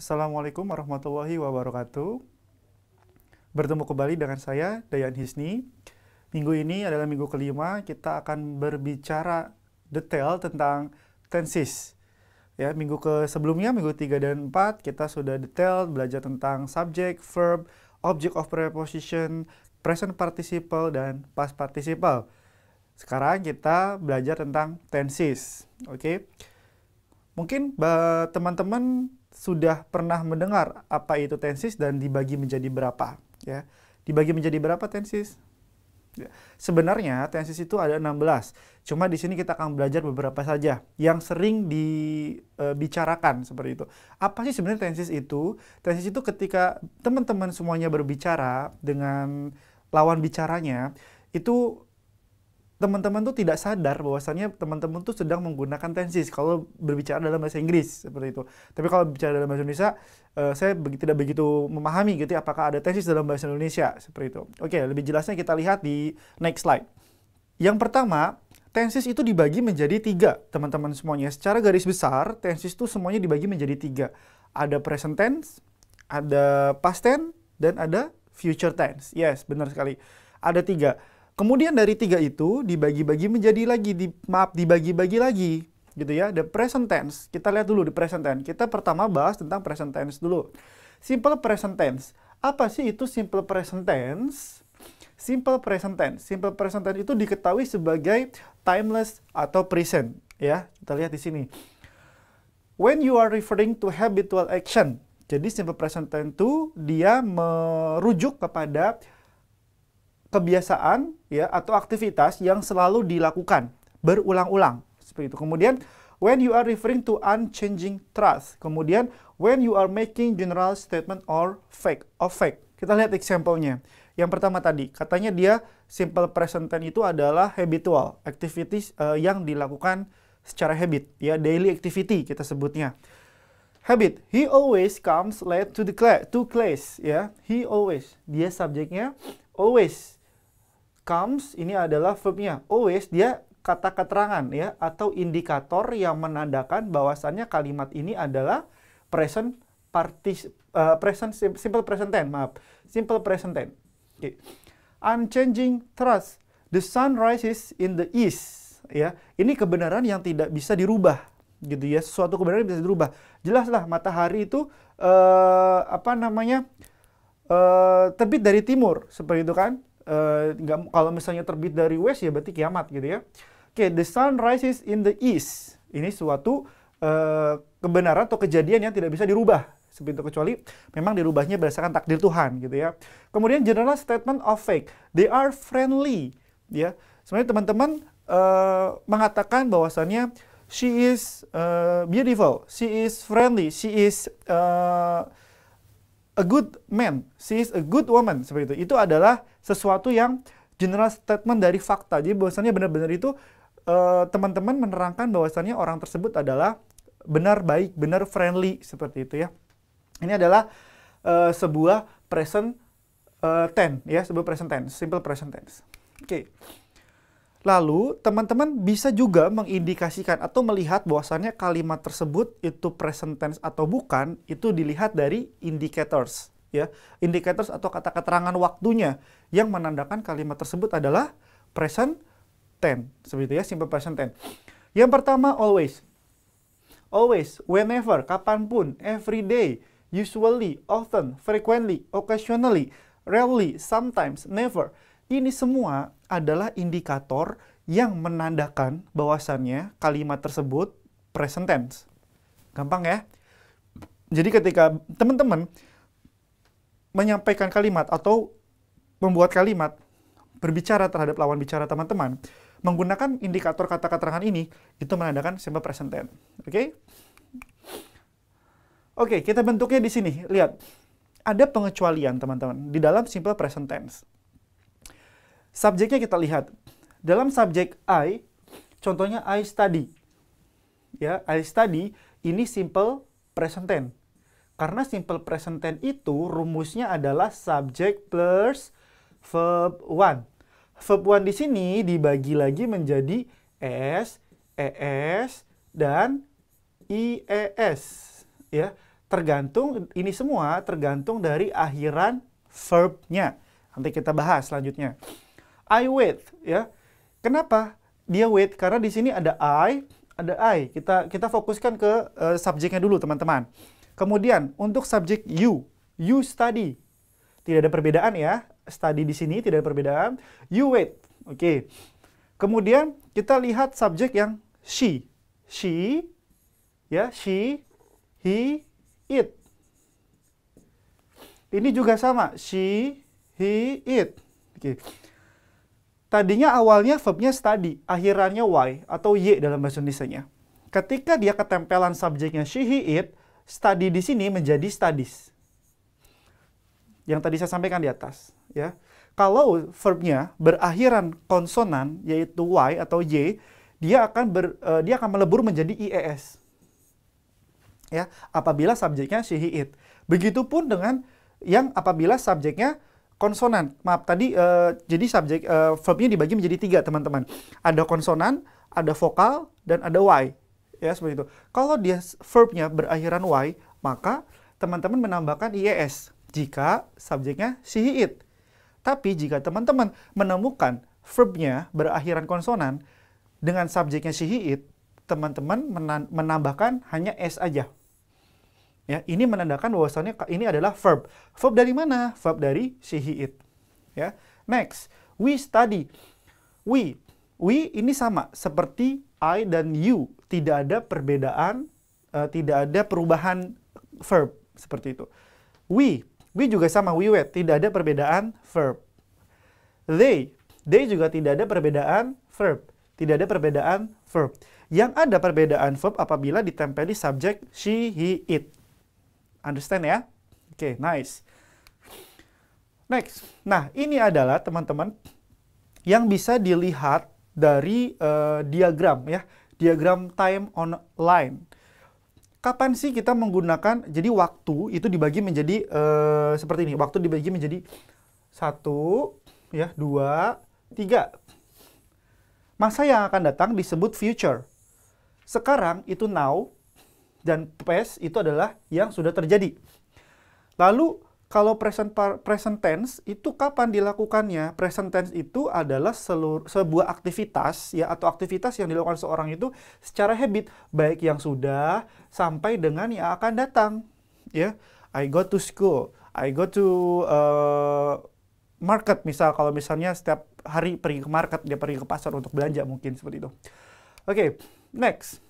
Assalamualaikum warahmatullahi wabarakatuh. Bertemu kembali dengan saya, Dayan Hisni. Minggu ini adalah minggu kelima, kita akan berbicara detail tentang tensis. Ya, minggu ke sebelumnya, minggu 3 dan 4, kita sudah detail belajar tentang subjek, verb, object of preposition, present participle, dan past participle. Sekarang kita belajar tentang tensis. Oke. Okay? Mungkin eh, teman-teman sudah pernah mendengar apa itu tensis dan dibagi menjadi berapa ya. Dibagi menjadi berapa tensis? Ya, sebenarnya tensis itu ada 16. Cuma di sini kita akan belajar beberapa saja yang sering dibicarakan e, seperti itu. Apa sih sebenarnya tensis itu? Tensis itu ketika teman-teman semuanya berbicara dengan lawan bicaranya itu teman-teman tuh tidak sadar bahwasannya teman-teman tuh sedang menggunakan tensis kalau berbicara dalam bahasa Inggris seperti itu. Tapi kalau bicara dalam bahasa Indonesia, uh, saya be tidak begitu memahami gitu ya, apakah ada tensis dalam bahasa Indonesia seperti itu. Oke, okay, lebih jelasnya kita lihat di next slide. Yang pertama, tensis itu dibagi menjadi tiga, teman-teman semuanya. Secara garis besar, tensis itu semuanya dibagi menjadi tiga. Ada present tense, ada past tense, dan ada future tense. Yes, benar sekali. Ada tiga Kemudian dari tiga itu dibagi-bagi menjadi lagi, di, maaf dibagi-bagi lagi gitu ya. The present tense, kita lihat dulu the present tense. Kita pertama bahas tentang present tense dulu. Simple present tense. Apa sih itu simple present tense? Simple present tense. Simple present tense itu diketahui sebagai timeless atau present ya. Kita lihat di sini. When you are referring to habitual action. Jadi simple present tense itu dia merujuk kepada kebiasaan ya atau aktivitas yang selalu dilakukan berulang-ulang seperti itu. Kemudian when you are referring to unchanging trust. Kemudian when you are making general statement or fact of fact. Kita lihat example-nya. Yang pertama tadi, katanya dia simple present tense itu adalah habitual activities uh, yang dilakukan secara habit, ya daily activity kita sebutnya. Habit. He always comes late to the class, to class, ya. He always. Dia subjeknya always comes ini adalah verbnya. Always dia kata keterangan ya atau indikator yang menandakan bahwasannya kalimat ini adalah present partis, uh, present simple present tense maaf simple present tense. Okay. Unchanging trust. The sun rises in the east. Ya, ini kebenaran yang tidak bisa dirubah gitu ya. Suatu kebenaran yang bisa dirubah. Jelaslah matahari itu uh, apa namanya uh, terbit dari timur seperti itu kan Eh, nggak uh, kalau misalnya terbit dari west ya berarti kiamat gitu ya. Oke, okay, the sun rises in the east. Ini suatu uh, kebenaran atau kejadian yang tidak bisa dirubah sebentuk kecuali memang dirubahnya berdasarkan takdir Tuhan gitu ya. Kemudian general statement of fact. they are friendly ya. Sebenarnya teman-teman uh, mengatakan bahwasannya she is uh, beautiful, she is friendly, she is a good man, she is a good woman seperti itu. Itu adalah sesuatu yang general statement dari fakta. Jadi bahwasannya benar-benar itu eh, teman-teman uh, menerangkan bahwasannya orang tersebut adalah benar baik, benar friendly seperti itu ya. Ini adalah uh, sebuah present uh, tense ya, sebuah present tense, simple present tense. Oke. Okay. Lalu, teman-teman bisa juga mengindikasikan atau melihat bahwasannya kalimat tersebut itu present tense atau bukan, itu dilihat dari indicators. ya Indicators atau kata keterangan waktunya yang menandakan kalimat tersebut adalah present tense. Seperti itu ya, simple present tense. Yang pertama, always. Always, whenever, kapanpun, every day, usually, often, frequently, occasionally, rarely, sometimes, never. Ini semua adalah indikator yang menandakan bahwasannya kalimat tersebut present tense. Gampang ya? Jadi ketika teman-teman menyampaikan kalimat atau membuat kalimat berbicara terhadap lawan bicara teman-teman menggunakan indikator kata keterangan ini itu menandakan simple present tense. Oke? Okay? Oke, okay, kita bentuknya di sini. Lihat. Ada pengecualian, teman-teman, di dalam simple present tense. Subjeknya kita lihat. Dalam subjek I, contohnya I study. Ya, I study ini simple present tense. Karena simple present tense itu rumusnya adalah subject plus verb 1. Verb 1 di sini dibagi lagi menjadi S, ES, dan IES. Ya, tergantung ini semua tergantung dari akhiran verbnya. Nanti kita bahas selanjutnya. I wait ya. Kenapa? Dia wait karena di sini ada I, ada I. Kita kita fokuskan ke uh, subjeknya dulu teman-teman. Kemudian untuk subjek you, you study. Tidak ada perbedaan ya. Study di sini tidak ada perbedaan. You wait. Oke. Okay. Kemudian kita lihat subjek yang she. She ya, she, he, it. Ini juga sama, she, he, it. Oke. Okay. Tadinya awalnya verbnya study, akhirannya y atau y dalam bahasa indonesia Ketika dia ketempelan subjeknya she, he, it, study di sini menjadi studies. Yang tadi saya sampaikan di atas. ya. Kalau verbnya berakhiran konsonan, yaitu y atau y, dia akan ber, uh, dia akan melebur menjadi ies. Ya, apabila subjeknya she, he, it. Begitupun dengan yang apabila subjeknya konsonan. Maaf tadi uh, jadi subjek uh, verbnya dibagi menjadi tiga teman-teman. Ada konsonan, ada vokal, dan ada y. Ya seperti itu. Kalau dia verbnya berakhiran y, maka teman-teman menambahkan ies jika subjeknya it. Tapi jika teman-teman menemukan verbnya berakhiran konsonan dengan subjeknya it, teman-teman menambahkan hanya s aja Ya, ini menandakan bahwasannya ini adalah verb. Verb dari mana? Verb dari she, he, it. Ya. Next, we study. We, we ini sama seperti I dan you. Tidak ada perbedaan, uh, tidak ada perubahan verb seperti itu. We, we juga sama we wait. Tidak ada perbedaan verb. They, they juga tidak ada perbedaan verb. Tidak ada perbedaan verb. Yang ada perbedaan verb apabila ditempeli subjek she, he, it. Understand ya? Oke, okay, nice. Next. Nah, ini adalah teman-teman yang bisa dilihat dari uh, diagram ya, diagram time online. Kapan sih kita menggunakan jadi waktu itu dibagi menjadi uh, seperti ini. Waktu dibagi menjadi satu, ya, dua, tiga. Masa yang akan datang disebut future. Sekarang itu now, dan past itu adalah yang sudah terjadi. Lalu kalau present present tense itu kapan dilakukannya? Present tense itu adalah seluruh, sebuah aktivitas ya atau aktivitas yang dilakukan seorang itu secara habit baik yang sudah sampai dengan yang akan datang. Ya, I go to school, I go to uh, market misal kalau misalnya setiap hari pergi ke market dia pergi ke pasar untuk belanja mungkin seperti itu. Oke, okay, next.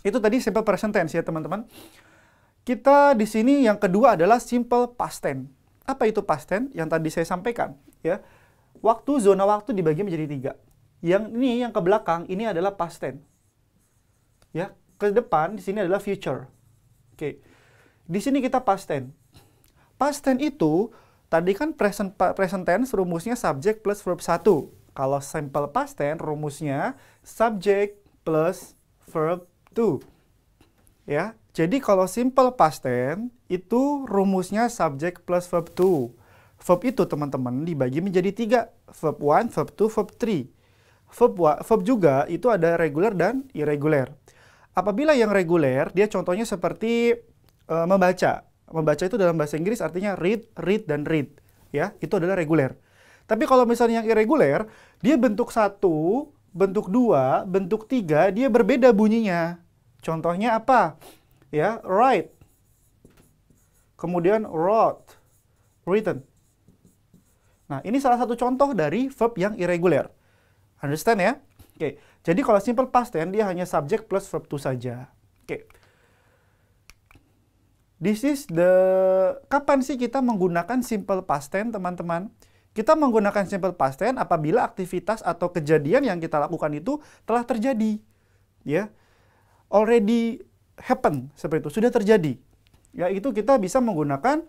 Itu tadi simple present tense ya teman-teman. Kita di sini yang kedua adalah simple past tense. Apa itu past tense? Yang tadi saya sampaikan ya. Waktu zona waktu dibagi menjadi tiga. Yang ini yang ke belakang ini adalah past tense. Ya, ke depan di sini adalah future. Oke. Di sini kita past tense. Past tense itu tadi kan present present tense rumusnya subject plus verb 1. Kalau simple past tense rumusnya subject plus verb Tuh. Ya, jadi kalau simple past tense itu rumusnya subject plus verb to. Verb itu teman-teman dibagi menjadi tiga. Verb 1, verb 2, verb 3. Verb, verb juga itu ada regular dan irregular. Apabila yang reguler, dia contohnya seperti e, membaca. Membaca itu dalam bahasa Inggris artinya read, read, dan read. Ya, itu adalah reguler. Tapi kalau misalnya yang irregular, dia bentuk satu, bentuk dua, bentuk tiga, dia berbeda bunyinya. Contohnya apa? Ya, write, Kemudian wrote, written. Nah, ini salah satu contoh dari verb yang irregular. Understand ya? Oke. Jadi kalau simple past tense dia hanya subject plus verb to saja. Oke. This is the kapan sih kita menggunakan simple past tense, teman-teman? Kita menggunakan simple past tense apabila aktivitas atau kejadian yang kita lakukan itu telah terjadi. Ya already happen seperti itu, sudah terjadi. Yaitu kita bisa menggunakan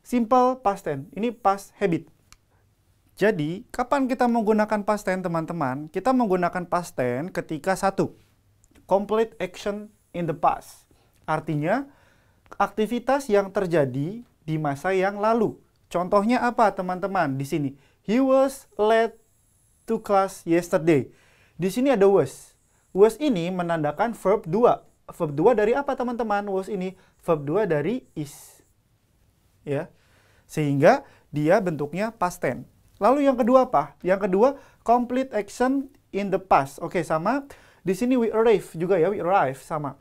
simple past tense. Ini past habit. Jadi, kapan kita menggunakan past tense, teman-teman? Kita menggunakan past tense ketika satu, complete action in the past. Artinya, aktivitas yang terjadi di masa yang lalu. Contohnya apa, teman-teman? Di sini, he was late to class yesterday. Di sini ada was. Was ini menandakan verb 2. Verb 2 dari apa teman-teman? Was ini verb 2 dari is. Ya. Sehingga dia bentuknya past tense. Lalu yang kedua apa? Yang kedua complete action in the past. Oke, sama. Di sini we arrive juga ya, we arrive sama.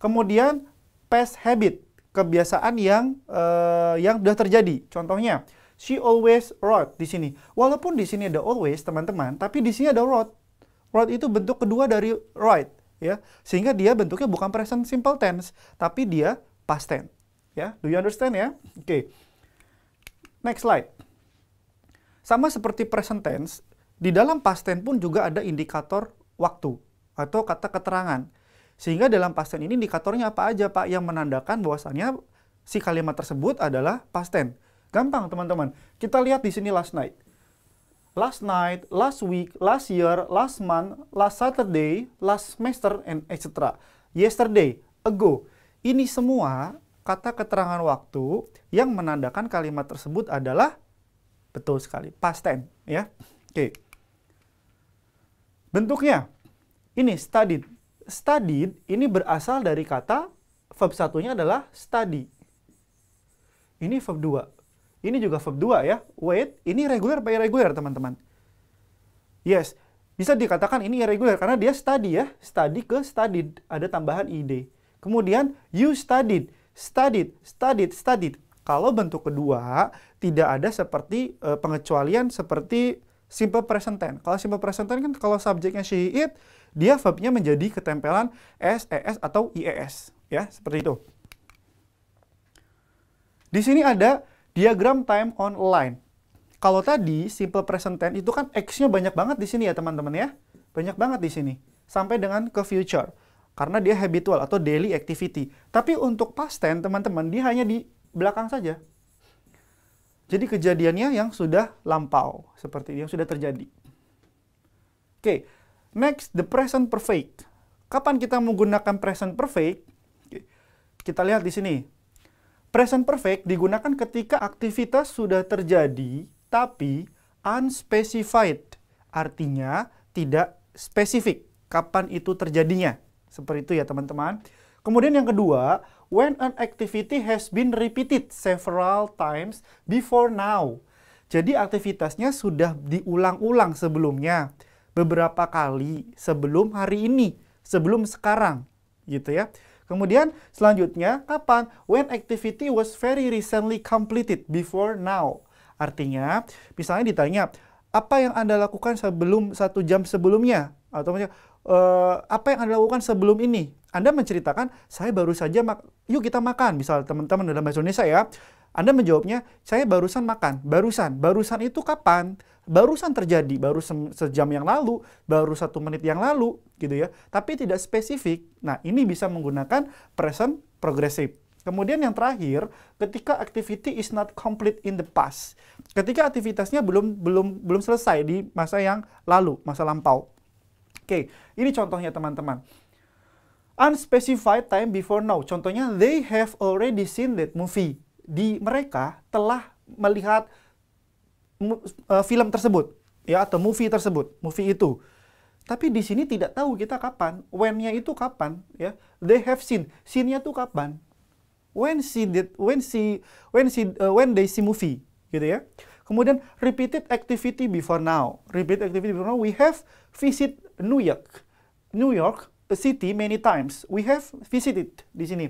Kemudian past habit, kebiasaan yang uh, yang sudah terjadi. Contohnya, she always wrote di sini. Walaupun di sini ada always, teman-teman, tapi di sini ada wrote. Right itu bentuk kedua dari right, ya. Sehingga dia bentuknya bukan present simple tense, tapi dia past tense. Ya, do you understand ya? Oke. Okay. Next slide. Sama seperti present tense, di dalam past tense pun juga ada indikator waktu atau kata keterangan. Sehingga dalam past tense ini indikatornya apa aja, Pak, yang menandakan bahwasannya si kalimat tersebut adalah past tense. Gampang, teman-teman. Kita lihat di sini last night last night, last week, last year, last month, last Saturday, last semester, and etc. Yesterday, ago. Ini semua kata keterangan waktu yang menandakan kalimat tersebut adalah betul sekali, past tense. Ya. Oke. Bentuknya, ini studied. Studied ini berasal dari kata verb satunya adalah study. Ini verb 2. Ini juga verb 2 ya. Wait, ini regular, pakai irregular, teman-teman? Yes, bisa dikatakan ini irregular karena dia study ya. Study ke studied, ada tambahan ide. Kemudian you studied, studied, studied, studied. Kalau bentuk kedua tidak ada seperti uh, pengecualian seperti simple present tense. Kalau simple present tense kan kalau subjeknya she it, dia verbnya menjadi ketempelan s, es atau ies ya, seperti itu. Di sini ada Diagram time on line. Kalau tadi simple present tense itu kan X-nya banyak banget di sini ya teman-teman ya. Banyak banget di sini. Sampai dengan ke future. Karena dia habitual atau daily activity. Tapi untuk past tense teman-teman dia hanya di belakang saja. Jadi kejadiannya yang sudah lampau. Seperti yang sudah terjadi. Oke. Okay. Next, the present perfect. Kapan kita menggunakan present perfect? Kita lihat di sini. Present perfect digunakan ketika aktivitas sudah terjadi tapi unspecified. Artinya tidak spesifik kapan itu terjadinya. Seperti itu ya teman-teman. Kemudian yang kedua, when an activity has been repeated several times before now. Jadi aktivitasnya sudah diulang-ulang sebelumnya beberapa kali sebelum hari ini, sebelum sekarang, gitu ya. Kemudian selanjutnya kapan? When activity was very recently completed before now. Artinya, misalnya ditanya apa yang anda lakukan sebelum satu jam sebelumnya atau misalnya, uh, apa yang anda lakukan sebelum ini? Anda menceritakan saya baru saja yuk kita makan misal teman-teman dalam bahasa Indonesia ya anda menjawabnya, saya barusan makan, barusan. Barusan itu kapan? Barusan terjadi, baru se sejam yang lalu, baru satu menit yang lalu, gitu ya. Tapi tidak spesifik. Nah, ini bisa menggunakan present progressive. Kemudian yang terakhir, ketika activity is not complete in the past. Ketika aktivitasnya belum belum belum selesai di masa yang lalu, masa lampau. Oke, ini contohnya teman-teman. Unspecified time before now. Contohnya, they have already seen that movie di mereka telah melihat eh, film tersebut ya atau movie tersebut, movie itu. Tapi di sini tidak tahu kita kapan, when itu kapan ya. They have seen, scene-nya tuh kapan. When she did, when she when she uh, when they see movie gitu ya. Kemudian repeated activity before now. Repeated activity before now we have visit New York. New York city many times. We have visited di sini.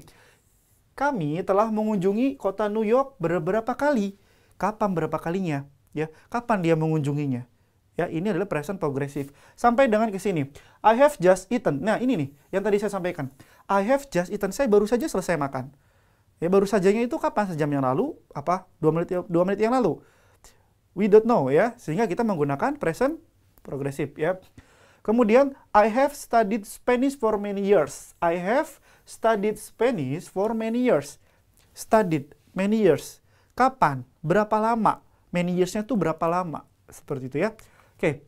Kami telah mengunjungi kota New York beberapa kali. Kapan berapa kalinya? Ya, kapan dia mengunjunginya? Ya, ini adalah present progressive. Sampai dengan ke sini. I have just eaten. Nah, ini nih yang tadi saya sampaikan. I have just eaten. Saya baru saja selesai makan. Ya, baru sajanya itu kapan? Sejam yang lalu? Apa? Dua menit, dua menit yang lalu? We don't know ya. Sehingga kita menggunakan present progressive. ya. Kemudian, I have studied Spanish for many years. I have studied Spanish for many years. Studied, many years. Kapan? Berapa lama? Many years-nya tuh berapa lama? Seperti itu ya. Oke.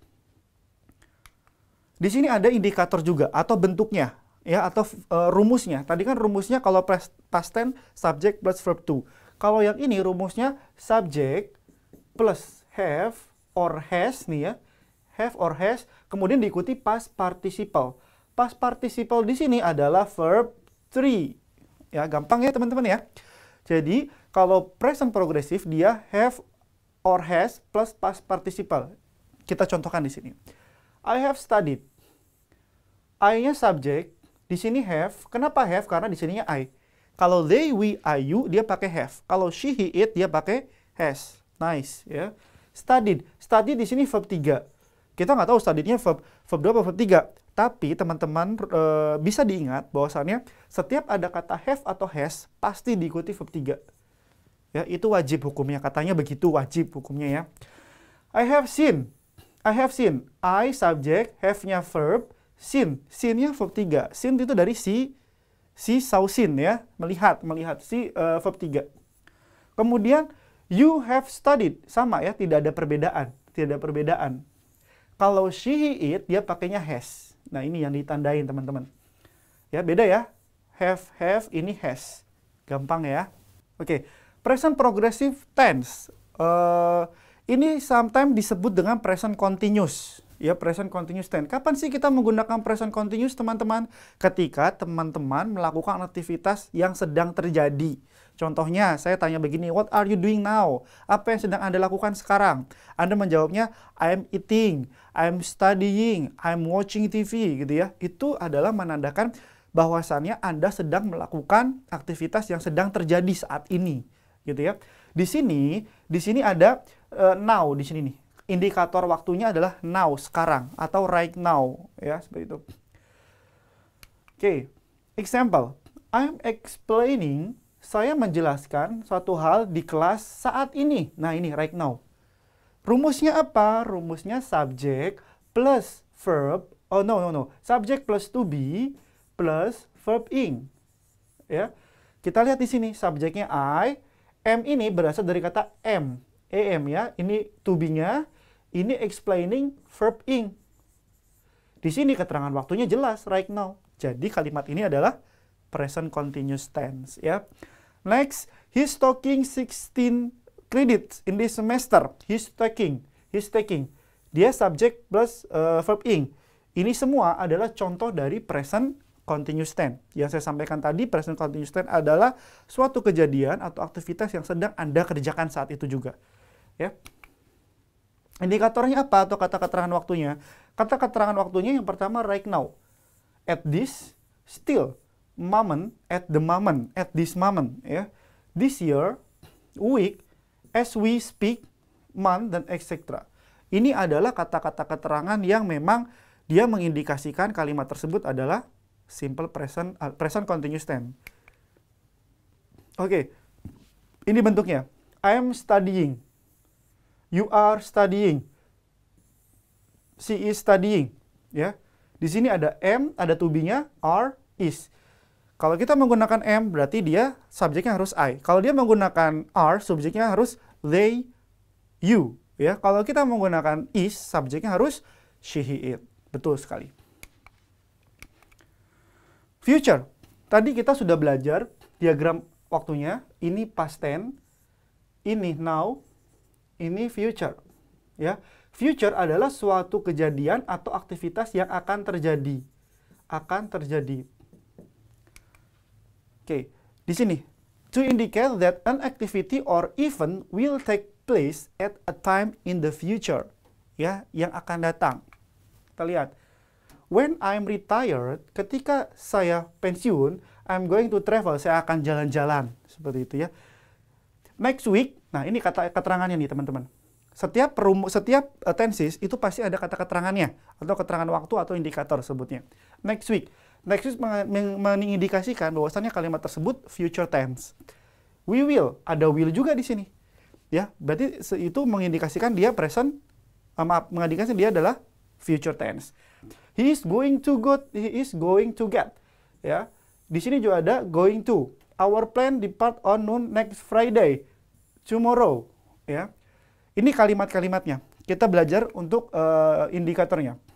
Di sini ada indikator juga atau bentuknya ya atau uh, rumusnya. Tadi kan rumusnya kalau past tense subject plus verb to. Kalau yang ini rumusnya subject plus have or has nih ya. Have or has kemudian diikuti past participle. Past participle di sini adalah verb 3. Ya, gampang ya teman-teman ya. Jadi, kalau present progressive dia have or has plus past participle. Kita contohkan di sini. I have studied. I-nya subject, di sini have. Kenapa have? Karena di sininya I. Kalau they, we, I, you, dia pakai have. Kalau she, he, it, dia pakai has. Nice, ya. Studied. studied di sini verb 3. Kita nggak tahu studiednya verb, verb 2 atau verb 3. Tapi teman-teman e, bisa diingat bahwasannya setiap ada kata have atau has pasti diikuti verb 3. Ya, itu wajib hukumnya. Katanya begitu wajib hukumnya ya. I have seen. I have seen. I subject, have-nya verb, seen. Seen-nya verb 3. Seen itu dari si si seen ya, melihat, melihat si uh, verb 3. Kemudian you have studied. Sama ya, tidak ada perbedaan. Tidak ada perbedaan. Kalau she, he, it, dia pakainya has Nah, ini yang ditandain teman-teman. Ya, beda ya. Have, have, ini has. Gampang ya. Oke, okay. present progressive tense. Uh, ini sometimes disebut dengan present continuous ya present continuous tense. Kapan sih kita menggunakan present continuous teman-teman? Ketika teman-teman melakukan aktivitas yang sedang terjadi. Contohnya saya tanya begini, what are you doing now? Apa yang sedang Anda lakukan sekarang? Anda menjawabnya I'm eating, I'm studying, I'm watching TV gitu ya. Itu adalah menandakan bahwasannya Anda sedang melakukan aktivitas yang sedang terjadi saat ini gitu ya. Di sini, di sini ada uh, now di sini nih indikator waktunya adalah now, sekarang atau right now ya seperti itu. Oke, okay. example. I'm explaining, saya menjelaskan suatu hal di kelas saat ini. Nah, ini right now. Rumusnya apa? Rumusnya subject plus verb. Oh no no no. Subject plus to be plus verb ing. Ya. Kita lihat di sini subjeknya I, M ini berasal dari kata M am ya. Ini to be-nya, ini explaining verb ing. Di sini keterangan waktunya jelas right now. Jadi kalimat ini adalah present continuous tense ya. Next, he's taking 16 credits in this semester. He's taking, he's taking. Dia subject plus uh, verb ing. Ini semua adalah contoh dari present continuous tense. Yang saya sampaikan tadi, present continuous tense adalah suatu kejadian atau aktivitas yang sedang Anda kerjakan saat itu juga ya. Indikatornya apa atau kata keterangan waktunya? Kata keterangan waktunya yang pertama right now. At this, still, moment, at the moment, at this moment, ya. This year, week, as we speak, month, dan etc. Ini adalah kata-kata keterangan yang memang dia mengindikasikan kalimat tersebut adalah simple present uh, present continuous tense. Oke. Okay. Ini bentuknya. I am studying. You are studying. She is studying. Ya. Di sini ada m, ada to be-nya, are, is. Kalau kita menggunakan m, berarti dia subjeknya harus I. Kalau dia menggunakan are, subjeknya harus they, you. Ya, kalau kita menggunakan is, subjeknya harus she, he, it. Betul sekali. Future. Tadi kita sudah belajar diagram waktunya. Ini past tense, ini now, ini future. Ya, future adalah suatu kejadian atau aktivitas yang akan terjadi. Akan terjadi. Oke, di sini to indicate that an activity or event will take place at a time in the future. Ya, yang akan datang. Kita lihat. When I'm retired, ketika saya pensiun, I'm going to travel, saya akan jalan-jalan. Seperti itu ya. Next week, nah ini kata keterangannya nih teman-teman. Setiap perum, setiap uh, eh, tenses itu pasti ada kata keterangannya atau keterangan waktu atau indikator sebutnya. Next week, next week mengindikasikan bahwasannya kalimat tersebut future tense. We will, ada will juga di sini. Ya, berarti itu mengindikasikan dia present uh, maaf, mengindikasikan dia adalah future tense. He is going to go, he is going to get. Ya. Di sini juga ada going to. Our plan depart on noon next Friday tomorrow ya. Ini kalimat-kalimatnya. Kita belajar untuk uh, indikatornya.